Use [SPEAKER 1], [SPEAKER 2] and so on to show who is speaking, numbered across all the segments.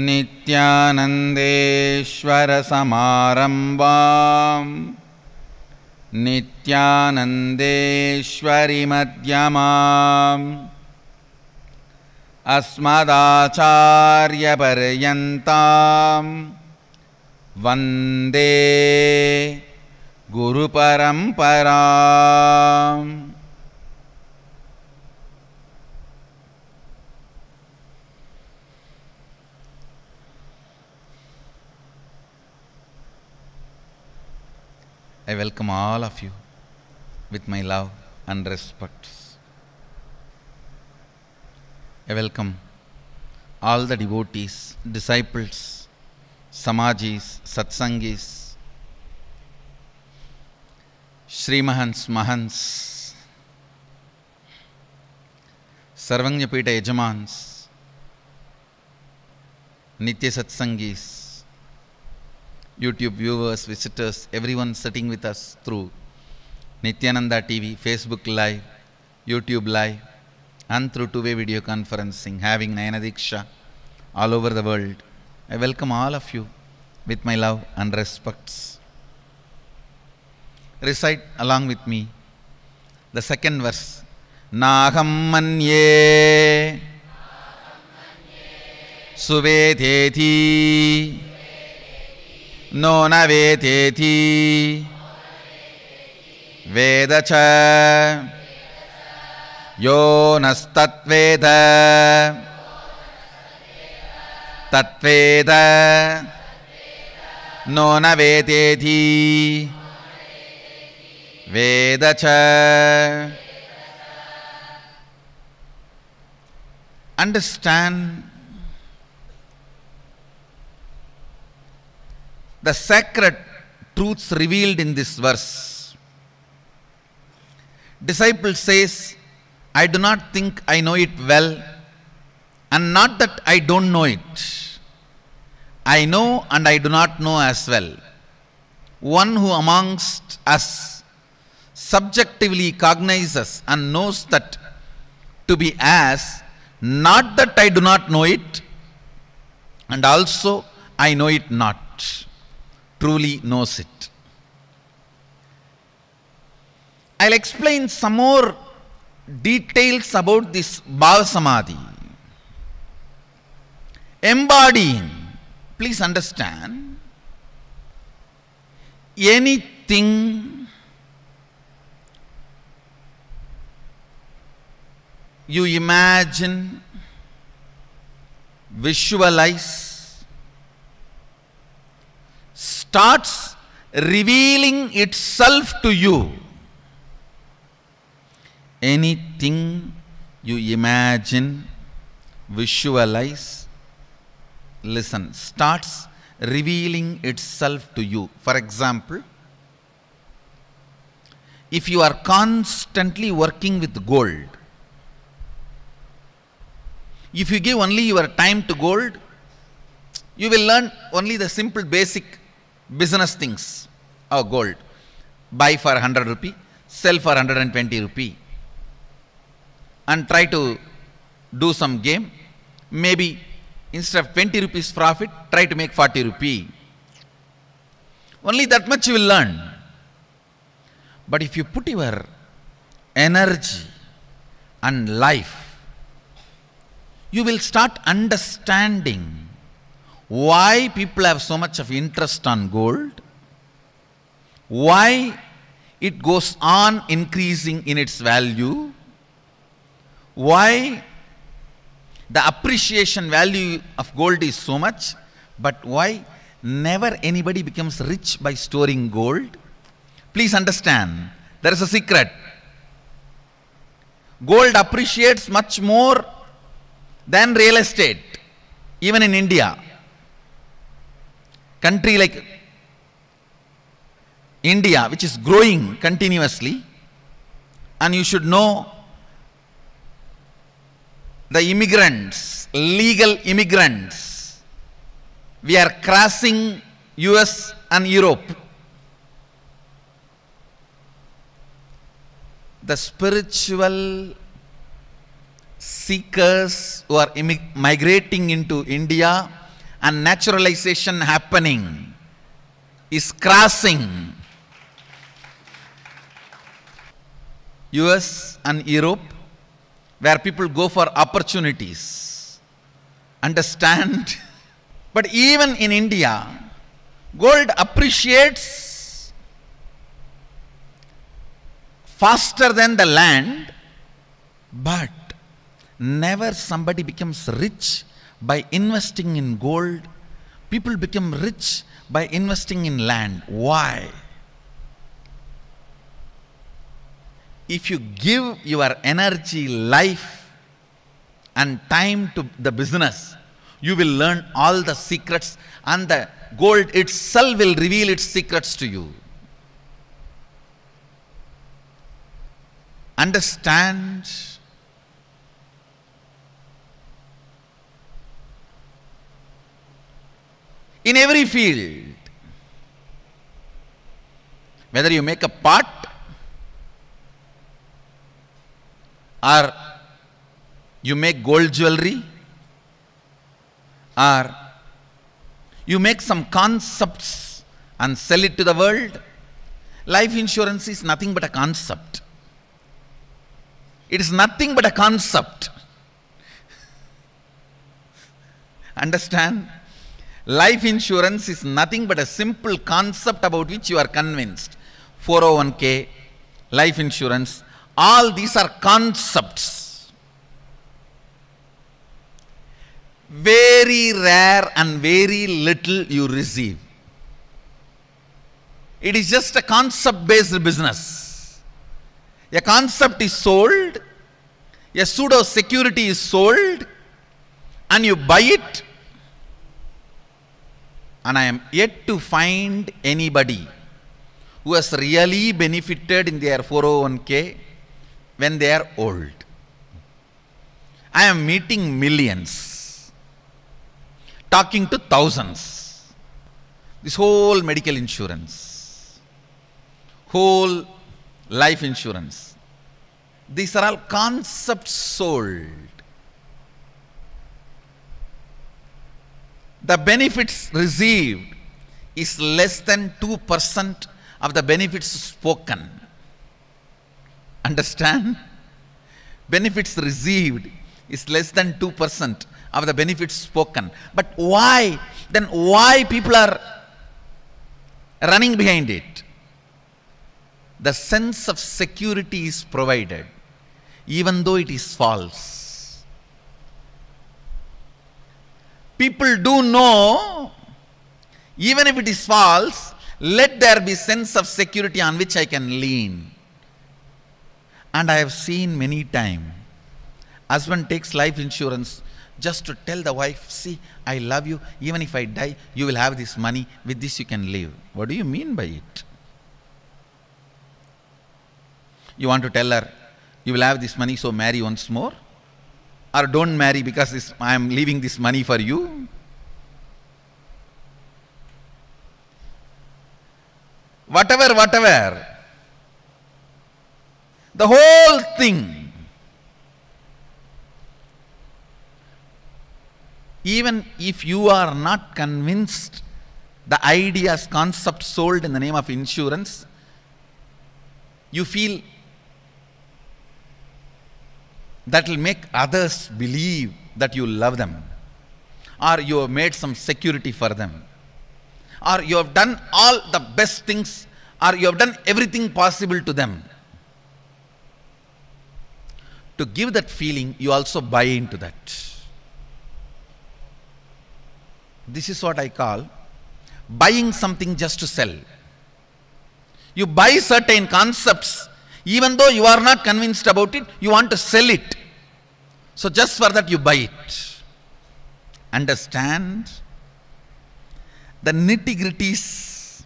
[SPEAKER 1] नित्यानन्देश्वरसमारम्भाम् नित्यानन्देश्वरिमध्यमाम् अस्मदाचार्यपर्यन्ताम् वन्दे गुरुपरम्परा I welcome all of you with my love and respects. I welcome all the devotees, disciples, samajis, satsangis, Srimahans, Mahans, Sarvanyapita Yajamans, Nitya Satsangis, YouTube viewers, visitors, everyone sitting with us through Nityananda TV, Facebook Live, YouTube Live, and through two-way video conferencing, having Nayana Diksha all over the world. I welcome all of you with my love and respects. Recite along with me the second verse. Naham manye suvedeti नो न वेतेति वेद च यो नस्तत्वेद तत्वेद no न वेतेति वेद च the sacred truths revealed in this verse. Disciple says, I do not think I know it well, and not that I don't know it. I know and I do not know as well. One who amongst us subjectively cognizes and knows that to be as, not that I do not know it, and also I know it not truly knows it. I'll explain some more details about this Bhava Samadhi. Embodying, please understand, anything you imagine, visualize, starts revealing itself to you. Anything you imagine, visualize, listen, starts revealing itself to you. For example, if you are constantly working with gold, if you give only your time to gold, you will learn only the simple basic business things or oh, gold. Buy for 100 rupee, sell for 120 rupee and try to do some game. Maybe instead of 20 rupees profit, try to make 40 rupee. Only that much you will learn. But if you put your energy and life, you will start understanding why people have so much of interest on gold, why it goes on increasing in its value, why the appreciation value of gold is so much, but why never anybody becomes rich by storing gold. Please understand, there is a secret. Gold appreciates much more than real estate, even in India country like India, which is growing continuously, and you should know the immigrants, legal immigrants, we are crossing US and Europe. The spiritual seekers who are migrating into India and naturalization happening is crossing US and Europe, where people go for opportunities. Understand? but even in India, gold appreciates faster than the land, but never somebody becomes rich by investing in gold. People become rich by investing in land. Why? If you give your energy, life, and time to the business, you will learn all the secrets, and the gold itself will reveal its secrets to you. Understand in every field. Whether you make a pot or you make gold jewelry or you make some concepts and sell it to the world. Life insurance is nothing but a concept. It is nothing but a concept. Understand? Life insurance is nothing but a simple concept about which you are convinced. 401k, life insurance, all these are concepts. Very rare and very little you receive. It is just a concept based business. A concept is sold, a pseudo security is sold, and you buy it and I am yet to find anybody who has really benefited in their 401k when they are old. I am meeting millions, talking to thousands. This whole medical insurance, whole life insurance, these are all concepts sold the benefits received is less than 2% of the benefits spoken. Understand? Benefits received is less than 2% of the benefits spoken. But why? Then why people are running behind it? The sense of security is provided, even though it is false. people do know, even if it is false, let there be sense of security on which I can lean. And I have seen many time, husband takes life insurance just to tell the wife, see, I love you, even if I die, you will have this money, with this you can live. What do you mean by it? You want to tell her, you will have this money, so marry once more? or don't marry because this, I am leaving this money for you. Whatever, whatever. The whole thing. Even if you are not convinced the ideas, concepts sold in the name of insurance, you feel that will make others believe that you love them or you have made some security for them or you have done all the best things or you have done everything possible to them to give that feeling you also buy into that this is what i call buying something just to sell you buy certain concepts even though you are not convinced about it, you want to sell it. So just for that you buy it. Understand the nitty gritties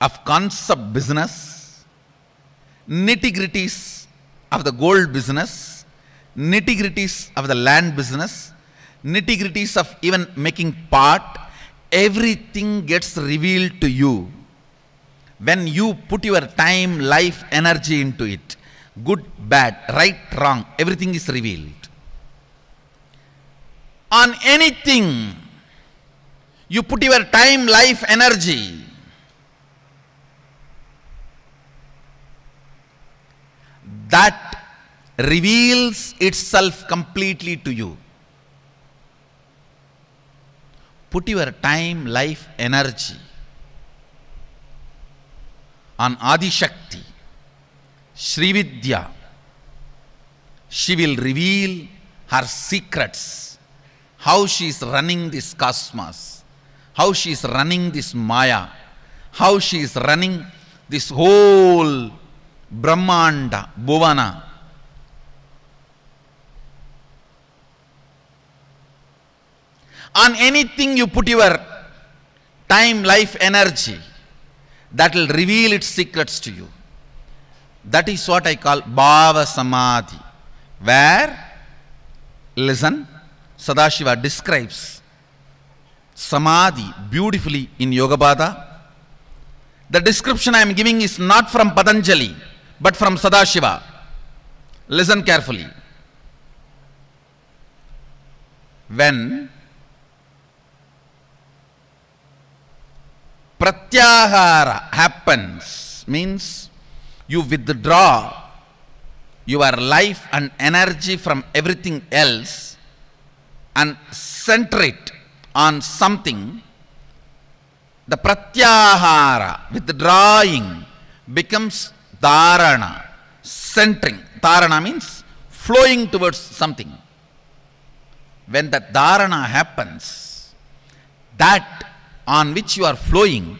[SPEAKER 1] of concept business, nitty gritties of the gold business, nitty gritties of the land business, nitty gritties of even making part, everything gets revealed to you when you put your time, life, energy into it, good, bad, right, wrong, everything is revealed. On anything, you put your time, life, energy, that reveals itself completely to you. Put your time, life, energy on Adishakti, Srividya. She will reveal her secrets, how she is running this cosmos, how she is running this Maya, how she is running this whole Brahmanda, Bhuvana. On anything you put your time, life, energy, that will reveal its secrets to you. That is what I call Bhava Samadhi, where, listen, Sadashiva describes Samadhi beautifully in Yogapada. The description I am giving is not from Patanjali, but from Sadashiva. Listen carefully. When Pratyahara happens means you withdraw your life and energy from everything else and center it on something. The pratyahara, withdrawing, becomes dharana, centering. Dharana means flowing towards something. When the dharana happens, that on which you are flowing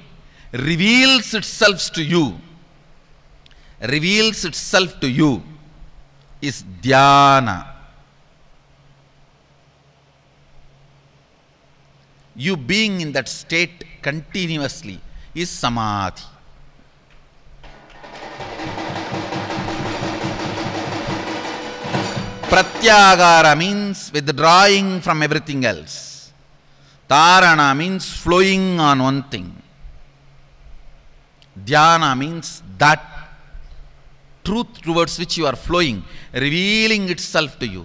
[SPEAKER 1] reveals itself to you, reveals itself to you is dhyana. You being in that state continuously is samadhi. Pratyagara means withdrawing from everything else. Tarana means flowing on one thing. Dhyana means that truth towards which you are flowing, revealing itself to you.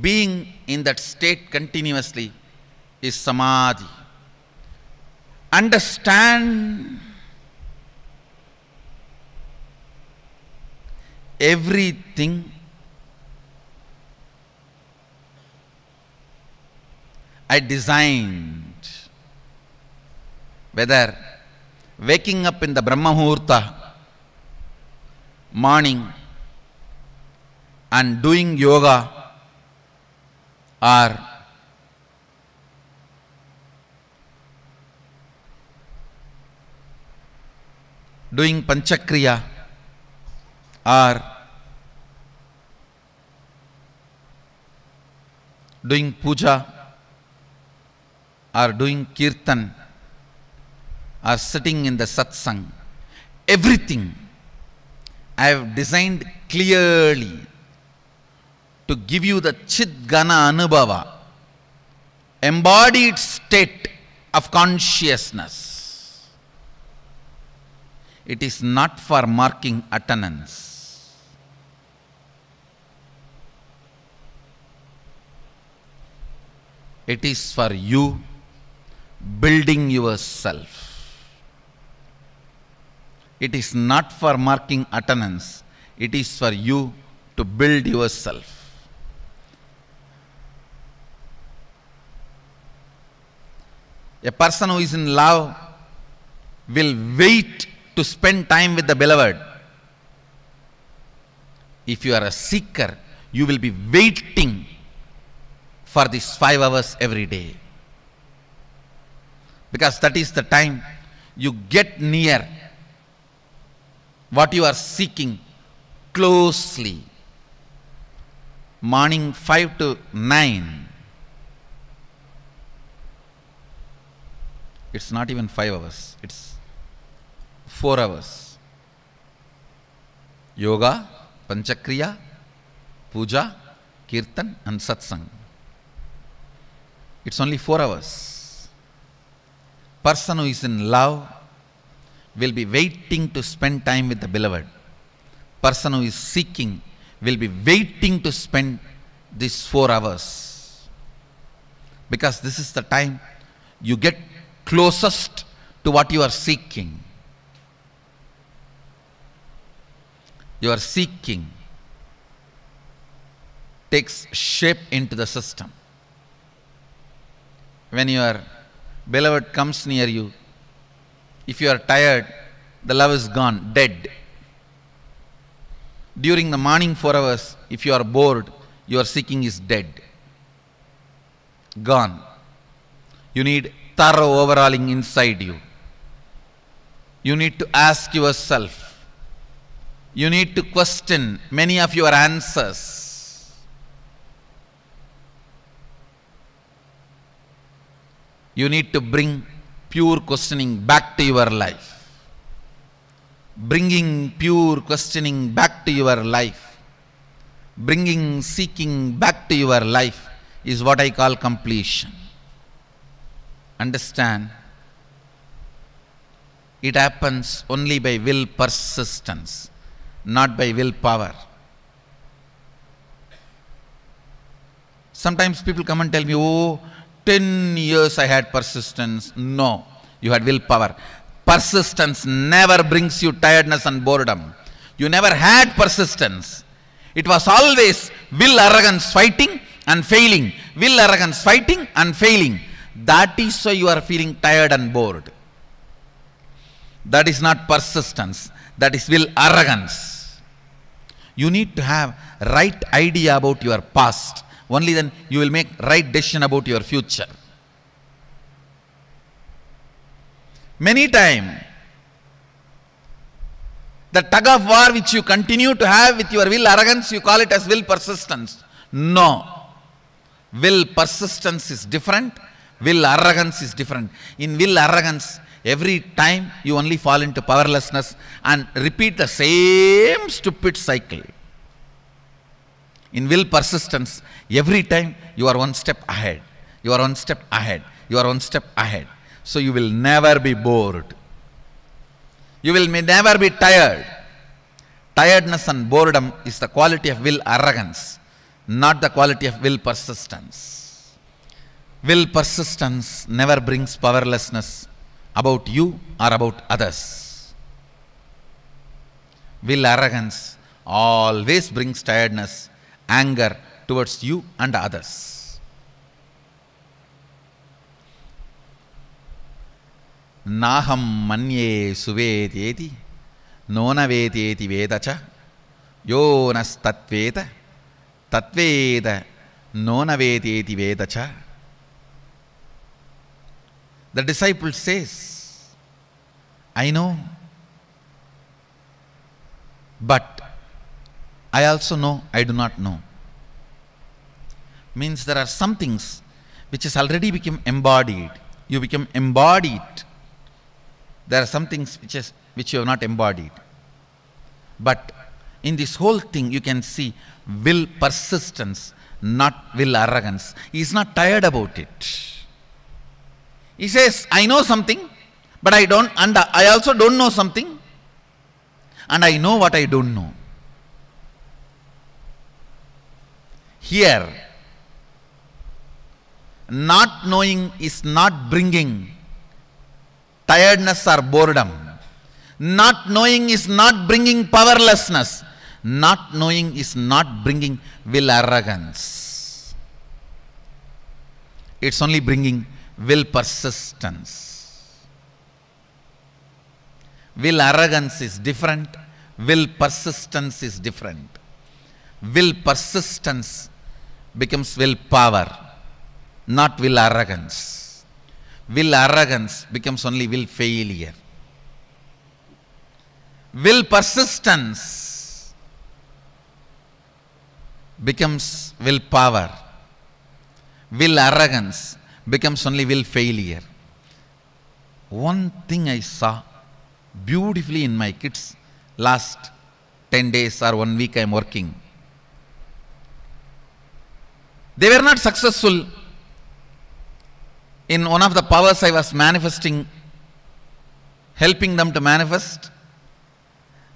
[SPEAKER 1] Being in that state continuously is samadhi. Understand everything I designed. Whether waking up in the Brahma Muhurta morning and doing yoga or doing panchakriya or doing puja are doing kirtan, are sitting in the satsang, everything I have designed clearly to give you the Chidgana Anubhava, embodied state of consciousness. It is not for marking attendance. It is for you building yourself. It is not for marking attendance, it is for you to build yourself. A person who is in love will wait to spend time with the beloved. If you are a seeker, you will be waiting for these five hours every day because that is the time you get near what you are seeking closely. Morning 5 to 9. It's not even 5 hours, it's 4 hours. Yoga, Panchakriya, Puja, Kirtan, and Satsang. It's only 4 hours person who is in love will be waiting to spend time with the beloved. Person who is seeking will be waiting to spend these four hours. Because this is the time you get closest to what you are seeking. You are seeking takes shape into the system. When you are beloved comes near you, if you are tired, the love is gone, dead. During the morning four hours, if you are bored, your seeking is dead, gone. You need thorough overhauling inside you. You need to ask yourself. You need to question many of your answers you need to bring pure questioning back to your life. Bringing pure questioning back to your life. Bringing seeking back to your life is what I call completion. Understand? It happens only by will persistence, not by will power. Sometimes people come and tell me, oh, 10 years I had persistence. No, you had willpower. Persistence never brings you tiredness and boredom. You never had persistence. It was always will arrogance fighting and failing. Will arrogance fighting and failing. That is why you are feeling tired and bored. That is not persistence. That is will arrogance. You need to have right idea about your past only then you will make right decision about your future. Many time, the tug of war which you continue to have with your will arrogance, you call it as will persistence. No. Will persistence is different. Will arrogance is different. In will arrogance, every time you only fall into powerlessness and repeat the same stupid cycle. In will persistence, Every time you are one step ahead. You are one step ahead. You are one step ahead. So you will never be bored. You will never be tired. Tiredness and boredom is the quality of will arrogance, not the quality of will persistence. Will persistence never brings powerlessness about you or about others. Will arrogance always brings tiredness, anger, towards you and others. Naham manye suvedeti nonavedeti vedacha yonas tatveda tatveda nonavedeti vedacha. The disciple says, I know, but I also know I do not know means there are some things which is already become embodied. You become embodied. There are some things which is which you have not embodied. But in this whole thing you can see will persistence, not will arrogance. He is not tired about it. He says, I know something, but I don't and I also don't know something. And I know what I don't know. Here not knowing is not bringing tiredness or boredom. Not knowing is not bringing powerlessness. Not knowing is not bringing will arrogance. It's only bringing will persistence. Will arrogance is different. Will persistence is different. Will persistence becomes will power not will arrogance. Will arrogance becomes only will failure. Will persistence becomes will power. Will arrogance becomes only will failure. One thing I saw beautifully in my kids last 10 days or one week I am working. They were not successful in one of the powers I was manifesting, helping them to manifest,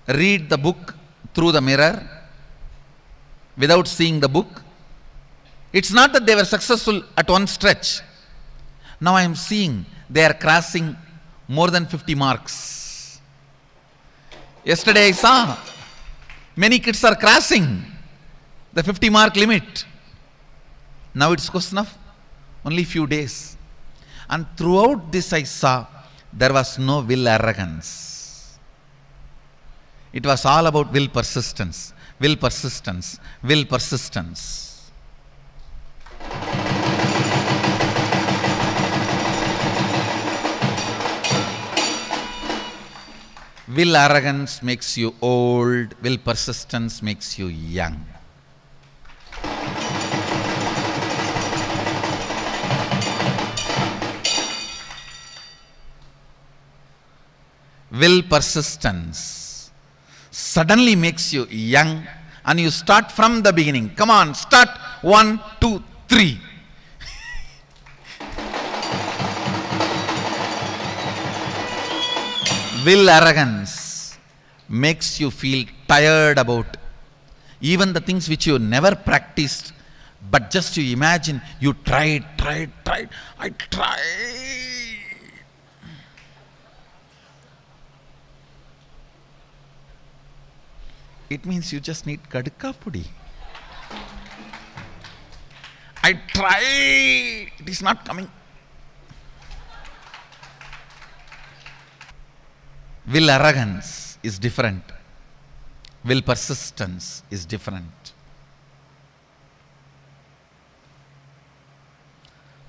[SPEAKER 1] read the book through the mirror without seeing the book. It's not that they were successful at one stretch. Now I am seeing they are crossing more than 50 marks. Yesterday I saw many kids are crossing the 50 mark limit. Now it's question of only few days. And throughout this, I saw there was no will arrogance. It was all about will persistence, will persistence, will persistence. Will arrogance makes you old, will persistence makes you young. will persistence suddenly makes you young and you start from the beginning. Come on, start one, two, three. will arrogance makes you feel tired about even the things which you never practiced but just you imagine you tried tried tried i tried It means you just need kadka pudi. I try. it is not coming. Will arrogance is different. Will persistence is different.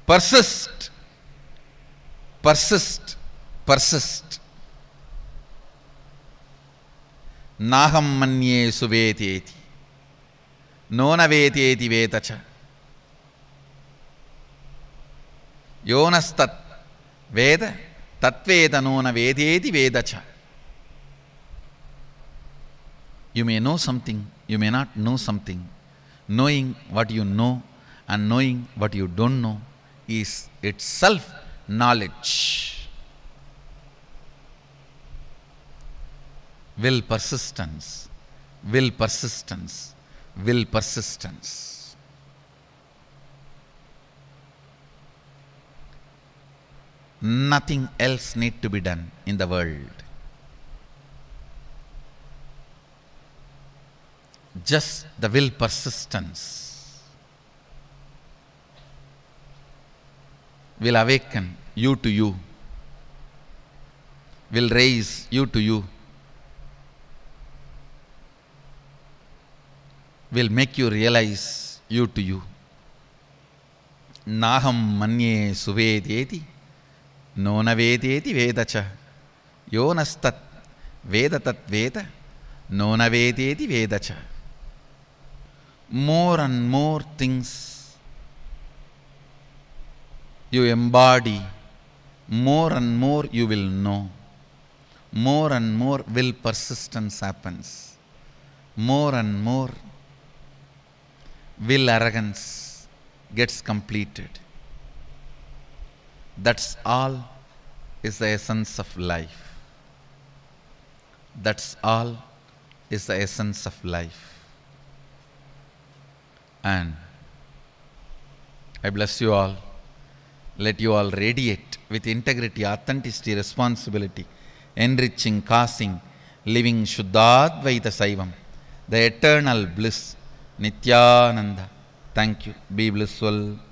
[SPEAKER 1] Persist, persist, persist. நாகம் மன்யே சுவேதேதி நோனவேதேதி வேதச்ச யோனஸ்தத் வேத தத்வேத veda வேதச்ச You may know something, you may not know something. Knowing what you know and knowing what you don't know is itself knowledge. will persistence, will persistence, will persistence. Nothing else need to be done in the world. Just the will persistence will awaken you to you, will raise you to you. will make you realize you to you. Naham manye suvedeti nonavedeti vedacha yonastat veda tat veda nonavedeti vedacha. More and more things you embody, more and more you will know, more and more will persistence happens, more and more will arrogance gets completed. That's all is the essence of life. That's all is the essence of life. And I bless you all. Let you all radiate with integrity, authenticity, responsibility, enriching, causing, living Shuddhadvaita Saivam, the eternal bliss Nityananda. Thank you. Be blissful.